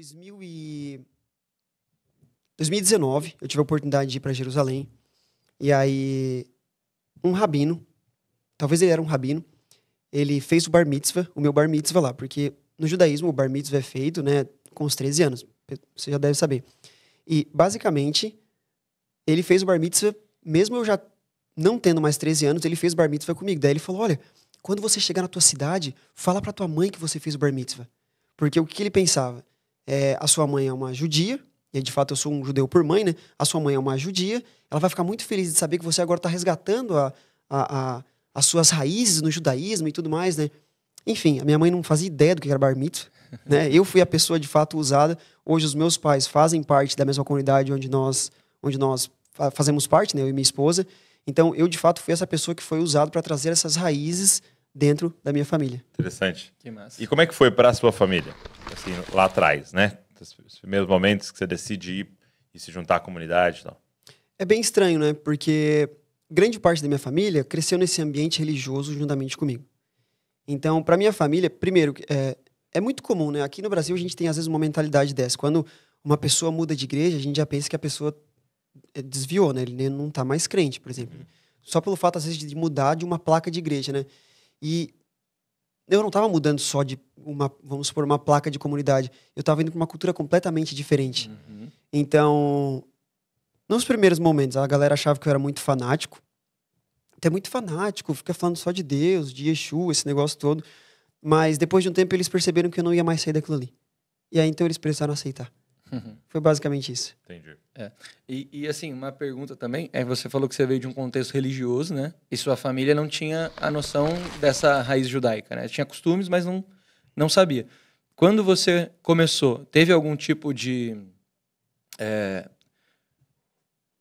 2000 2019, eu tive a oportunidade de ir para Jerusalém. E aí, um rabino, talvez ele era um rabino, ele fez o bar mitzvah, o meu bar mitzvah lá, porque no judaísmo o bar mitzvah é feito né, com os 13 anos, você já deve saber. E, basicamente, ele fez o bar mitzvah, mesmo eu já não tendo mais 13 anos, ele fez o bar mitzvah comigo. Daí ele falou: Olha, quando você chegar na tua cidade, fala para tua mãe que você fez o bar mitzvah. Porque o que ele pensava? é, a sua mãe é uma judia, e de fato eu sou um judeu por mãe, né? A sua mãe é uma judia, ela vai ficar muito feliz de saber que você agora está resgatando a, a, a, as suas raízes no judaísmo e tudo mais, né? Enfim, a minha mãe não fazia ideia do que era bar mitzvah, né? Eu fui a pessoa de fato usada. Hoje os meus pais fazem parte da mesma comunidade onde nós, onde nós fazemos parte, né? Eu e minha esposa. Então eu de fato fui essa pessoa que foi usada para trazer essas raízes dentro da minha família. Interessante. Que massa. E como é que foi para a sua família? Assim, lá atrás, né? Os primeiros momentos que você decide ir e se juntar à comunidade e tal. É bem estranho, né? Porque grande parte da minha família cresceu nesse ambiente religioso juntamente comigo. Então, para minha família, primeiro, é, é muito comum, né? Aqui no Brasil a gente tem às vezes uma mentalidade dessa. Quando uma pessoa muda de igreja, a gente já pensa que a pessoa é, desviou, né? Ele não está mais crente, por exemplo. Uhum. Só pelo fato, às vezes, de mudar de uma placa de igreja, né? E eu não estava mudando só de uma, vamos supor, uma placa de comunidade. Eu estava indo para uma cultura completamente diferente. Uhum. Então, nos primeiros momentos, a galera achava que eu era muito fanático. Até muito fanático, fica falando só de Deus, de Yeshua, esse negócio todo. Mas depois de um tempo, eles perceberam que eu não ia mais sair daquilo ali. E aí, então, eles precisaram aceitar. Uhum. Foi basicamente isso. Entendi. É. E, e, assim, uma pergunta também é: você falou que você veio de um contexto religioso, né? E sua família não tinha a noção dessa raiz judaica, né? Tinha costumes, mas não, não sabia. Quando você começou, teve algum tipo de é,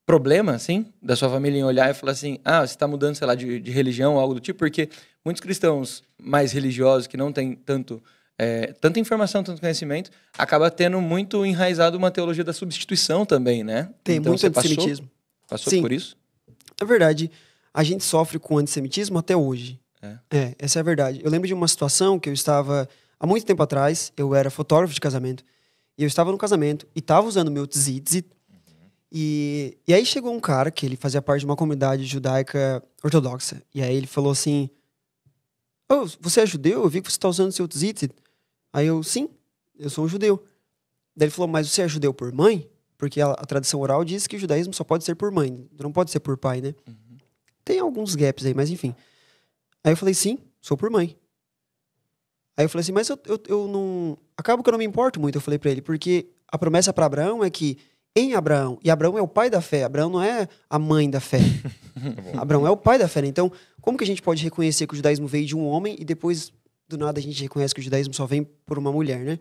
problema, assim, da sua família em olhar e falar assim: ah, você está mudando, sei lá, de, de religião, algo do tipo? Porque muitos cristãos mais religiosos que não têm tanto é, tanta informação, tanto conhecimento, acaba tendo muito enraizado uma teologia da substituição também, né? Tem então, muito antissemitismo. Passou, passou por isso? É verdade. A gente sofre com antissemitismo até hoje. É. é. essa é a verdade. Eu lembro de uma situação que eu estava há muito tempo atrás, eu era fotógrafo de casamento, e eu estava no casamento e estava usando meu tzitzit. Uhum. e, e aí chegou um cara que ele fazia parte de uma comunidade judaica ortodoxa. E aí ele falou assim: oh, você é judeu? Eu vi que você está usando seu tzitzit. Aí eu, sim, eu sou um judeu. Daí ele falou, mas você é judeu por mãe? Porque a, a tradição oral diz que o judaísmo só pode ser por mãe, não pode ser por pai, né? Uhum. Tem alguns gaps aí, mas enfim. Aí eu falei, sim, sou por mãe. Aí eu falei assim, mas eu, eu, eu não. Acabo que eu não me importo muito, eu falei para ele, porque a promessa para Abraão é que em Abraão, e Abraão é o pai da fé, Abraão não é a mãe da fé. Tá Abraão é o pai da fé. Né? Então, como que a gente pode reconhecer que o judaísmo veio de um homem e depois do nada a gente reconhece que o judaísmo só vem por uma mulher, né?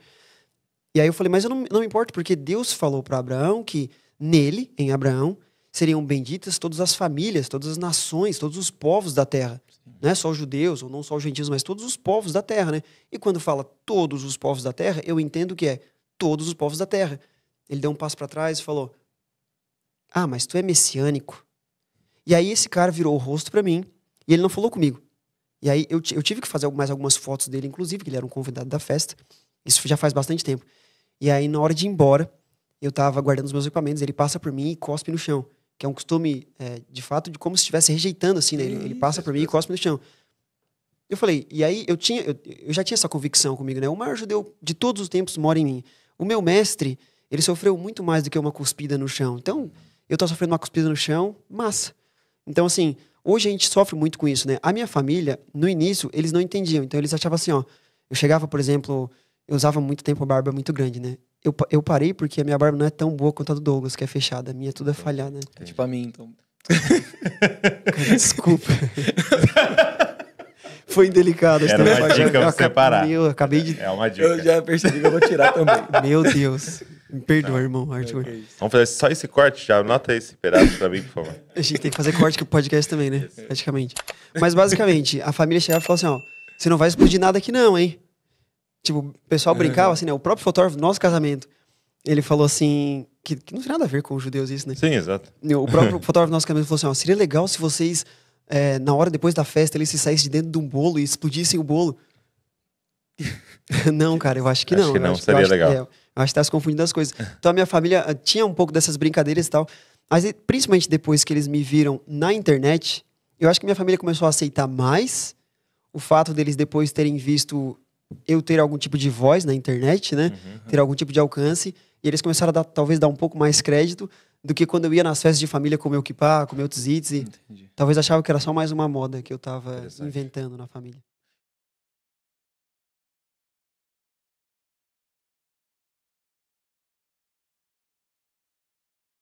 E aí eu falei, mas eu não, não me importo, porque Deus falou para Abraão que nele, em Abraão, seriam benditas todas as famílias, todas as nações, todos os povos da terra. Sim. Não é só os judeus, ou não só os gentios, mas todos os povos da terra, né? E quando fala todos os povos da terra, eu entendo que é todos os povos da terra. Ele deu um passo para trás e falou: Ah, mas tu é messiânico. E aí esse cara virou o rosto para mim e ele não falou comigo. E aí eu, eu tive que fazer mais algumas fotos dele, inclusive, que ele era um convidado da festa. Isso já faz bastante tempo. E aí, na hora de ir embora, eu tava guardando os meus equipamentos, ele passa por mim e cospe no chão. Que é um costume, é, de fato, de como se estivesse rejeitando, assim, né? Ele, ele passa por mim e cospe no chão. Eu falei, e aí eu tinha, eu, eu, já tinha essa convicção comigo, né? O maior judeu de todos os tempos mora em mim. O meu mestre, ele sofreu muito mais do que uma cuspida no chão. Então, eu tô sofrendo uma cuspida no chão, massa. Então, assim, Hoje a gente sofre muito com isso, né? A minha família, no início, eles não entendiam. Então eles achavam assim, ó. Eu chegava, por exemplo, eu usava muito tempo a barba muito grande, né? Eu, eu parei porque a minha barba não é tão boa quanto a do Douglas, que é fechada. A minha é tudo é falhada. Né? É tipo a mim, então. desculpa. Foi indelicado. Era né? uma dica pra você Meu, acabei de... É uma dica. Eu já percebi que eu vou tirar também. Meu Deus. Me perdoa, tá. irmão, Arthur. É Vamos fazer só esse corte já. Anota esse pedaço pra mim, por favor. A gente tem que fazer corte com o podcast também, né? Praticamente. Mas basicamente, a família chegava e falou assim: ó, você não vai explodir nada aqui, não, hein? Tipo, o pessoal brincava uhum. assim, né? O próprio fotógrafo do nosso casamento, ele falou assim. Que, que não tem nada a ver com os judeus isso, né? Sim, exato. O próprio fotógrafo do nosso casamento falou assim: ó, seria legal se vocês, é, na hora depois da festa, eles se saíssem de dentro de um bolo e explodissem o bolo. não, cara, eu acho que acho não. Que não, seria legal. É, acho que tá se confundindo as coisas. Então a minha família ah, tinha um pouco dessas brincadeiras e tal. Mas principalmente depois que eles me viram na internet, eu acho que minha família começou a aceitar mais o fato deles depois terem visto eu ter algum tipo de voz na internet, né? Uhum. uhum. Ter algum tipo de alcance. E eles começaram a dar, talvez dar um pouco mais crédito do que quando eu ia nas festas de família com meu kipá, com meu tzitzi. Talvez achava que era só mais uma moda que eu tava inventando na família.